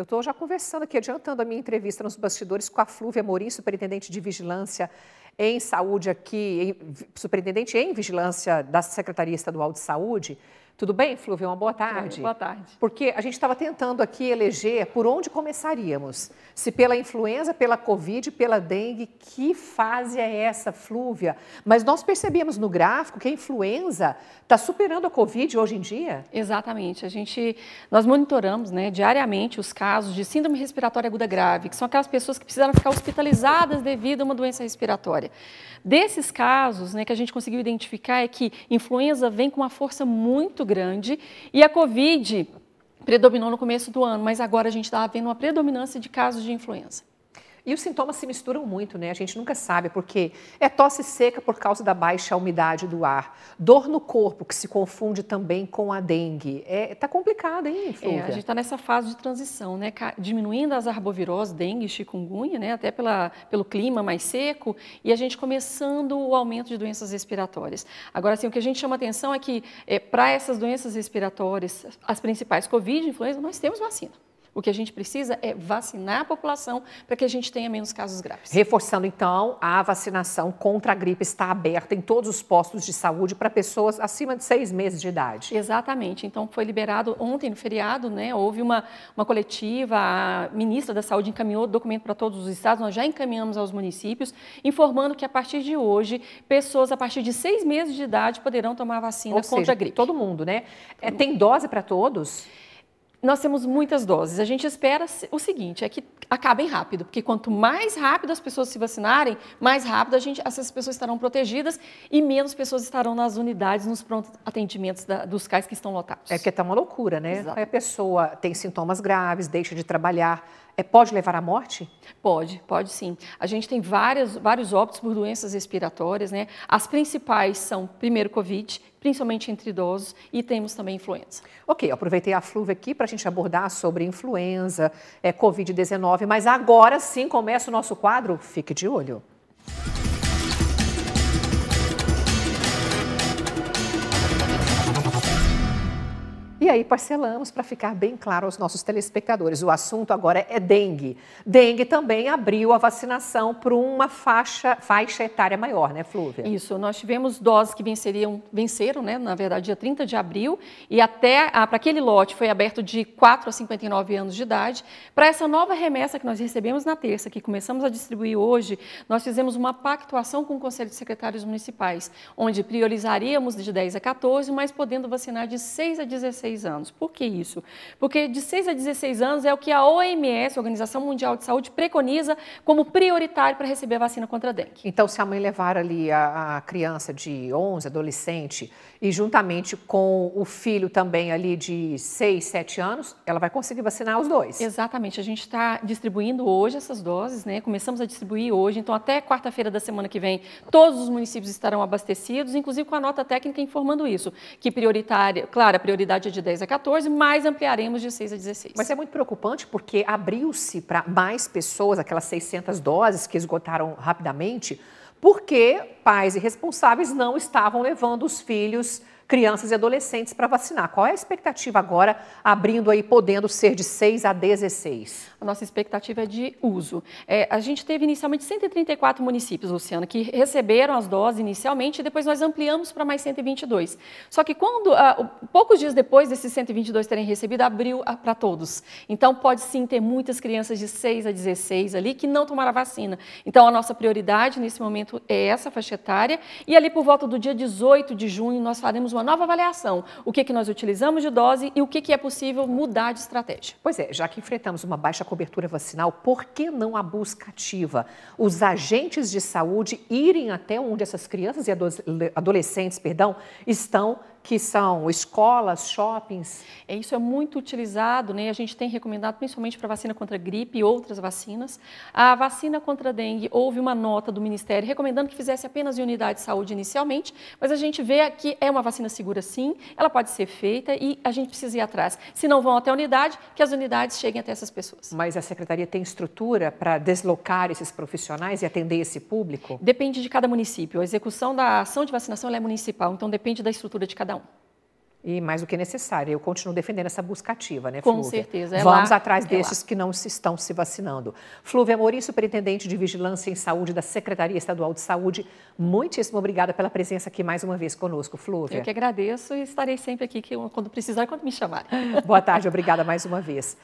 Eu estou já conversando aqui, adiantando a minha entrevista nos bastidores com a Flúvia Morim, superintendente de vigilância em saúde aqui, em, superintendente em vigilância da Secretaria Estadual de Saúde, tudo bem, Flúvia? Uma boa tarde. Boa tarde. Porque a gente estava tentando aqui eleger por onde começaríamos. Se pela influenza, pela Covid, pela dengue, que fase é essa, Flúvia? Mas nós percebemos no gráfico que a influenza está superando a Covid hoje em dia? Exatamente. A gente, nós monitoramos né, diariamente os casos de síndrome respiratória aguda grave, que são aquelas pessoas que precisaram ficar hospitalizadas devido a uma doença respiratória. Desses casos né, que a gente conseguiu identificar é que influenza vem com uma força muito grande e a Covid predominou no começo do ano, mas agora a gente está vendo uma predominância de casos de influenza. E os sintomas se misturam muito, né? A gente nunca sabe, porque é tosse seca por causa da baixa umidade do ar, dor no corpo, que se confunde também com a dengue. É, tá complicado, hein, é, Flúvia? É, a gente está nessa fase de transição, né? Diminuindo as arboviroses, dengue, chikungunya, né? Até pela, pelo clima mais seco, e a gente começando o aumento de doenças respiratórias. Agora, assim, o que a gente chama atenção é que, é, para essas doenças respiratórias, as principais, Covid, influenza, nós temos vacina. O que a gente precisa é vacinar a população para que a gente tenha menos casos graves. Reforçando então, a vacinação contra a gripe está aberta em todos os postos de saúde para pessoas acima de seis meses de idade. Exatamente. Então foi liberado ontem no feriado, né? Houve uma, uma coletiva, a ministra da Saúde encaminhou o documento para todos os estados, nós já encaminhamos aos municípios, informando que a partir de hoje, pessoas a partir de seis meses de idade poderão tomar vacina Ou contra seja, a gripe. Todo mundo, né? É, tem dose para todos? nós temos muitas doses. A gente espera o seguinte, é que acabem rápido, porque quanto mais rápido as pessoas se vacinarem, mais rápido a gente, essas pessoas estarão protegidas e menos pessoas estarão nas unidades, nos prontos atendimentos da, dos cais que estão lotados. É porque está uma loucura, né? Exato. A pessoa tem sintomas graves, deixa de trabalhar, é, pode levar à morte? Pode, pode sim. A gente tem várias, vários óbitos por doenças respiratórias, né? As principais são, primeiro, Covid, principalmente entre idosos, e temos também influenza. Ok, aproveitei a Fluvia aqui para a gente abordar sobre influenza, é, Covid-19, mas agora sim começa o nosso quadro. Fique de olho. E aí parcelamos para ficar bem claro aos nossos telespectadores. O assunto agora é dengue. Dengue também abriu a vacinação para uma faixa, faixa etária maior, né, Flúvia? Isso, nós tivemos doses que venceriam, venceram, né, na verdade, dia 30 de abril, e até para aquele lote foi aberto de 4 a 59 anos de idade. Para essa nova remessa que nós recebemos na terça, que começamos a distribuir hoje, nós fizemos uma pactuação com o Conselho de Secretários Municipais, onde priorizaríamos de 10 a 14, mas podendo vacinar de 6 a 16 16 anos. Por que isso? Porque de 6 a 16 anos é o que a OMS, a Organização Mundial de Saúde, preconiza como prioritário para receber a vacina contra a dengue. Então, se a mãe levar ali a, a criança de 11, adolescente, e juntamente com o filho também ali de 6, 7 anos, ela vai conseguir vacinar os dois. Exatamente. A gente está distribuindo hoje essas doses, né? Começamos a distribuir hoje, então até quarta-feira da semana que vem, todos os municípios estarão abastecidos, inclusive com a nota técnica informando isso, que prioritária, claro, a prioridade é de de 10 a 14, mas ampliaremos de 6 a 16. Mas é muito preocupante porque abriu-se para mais pessoas aquelas 600 doses que esgotaram rapidamente, porque pais e responsáveis não estavam levando os filhos crianças e adolescentes para vacinar. Qual é a expectativa agora, abrindo aí, podendo ser de 6 a 16? A nossa expectativa é de uso. É, a gente teve inicialmente 134 municípios, Luciano, que receberam as doses inicialmente e depois nós ampliamos para mais 122. Só que quando, ah, poucos dias depois desses 122 terem recebido, abriu ah, para todos. Então, pode sim ter muitas crianças de 6 a 16 ali que não tomaram a vacina. Então, a nossa prioridade nesse momento é essa faixa etária. E ali por volta do dia 18 de junho, nós faremos uma uma nova avaliação, o que, que nós utilizamos de dose e o que, que é possível mudar de estratégia. Pois é, já que enfrentamos uma baixa cobertura vacinal, por que não a busca ativa? Os agentes de saúde irem até onde essas crianças e adolescentes perdão, estão que são escolas, shoppings? É, isso é muito utilizado, né? A gente tem recomendado principalmente para vacina contra gripe e outras vacinas. A vacina contra a dengue, houve uma nota do Ministério recomendando que fizesse apenas em unidade de saúde inicialmente, mas a gente vê que é uma vacina segura sim, ela pode ser feita e a gente precisa ir atrás. Se não vão até a unidade, que as unidades cheguem até essas pessoas. Mas a Secretaria tem estrutura para deslocar esses profissionais e atender esse público? Depende de cada município. A execução da ação de vacinação é municipal, então depende da estrutura de cada cada um. E mais do que necessário, eu continuo defendendo essa busca ativa, né, Flúvia? Com certeza. É Vamos lá, atrás é desses lá. que não estão se vacinando. Flúvia Morim, superintendente de Vigilância em Saúde da Secretaria Estadual de Saúde, muitíssimo obrigada pela presença aqui mais uma vez conosco, Flúvia. Eu que agradeço e estarei sempre aqui quando precisar, quando me chamarem. Boa tarde, obrigada mais uma vez.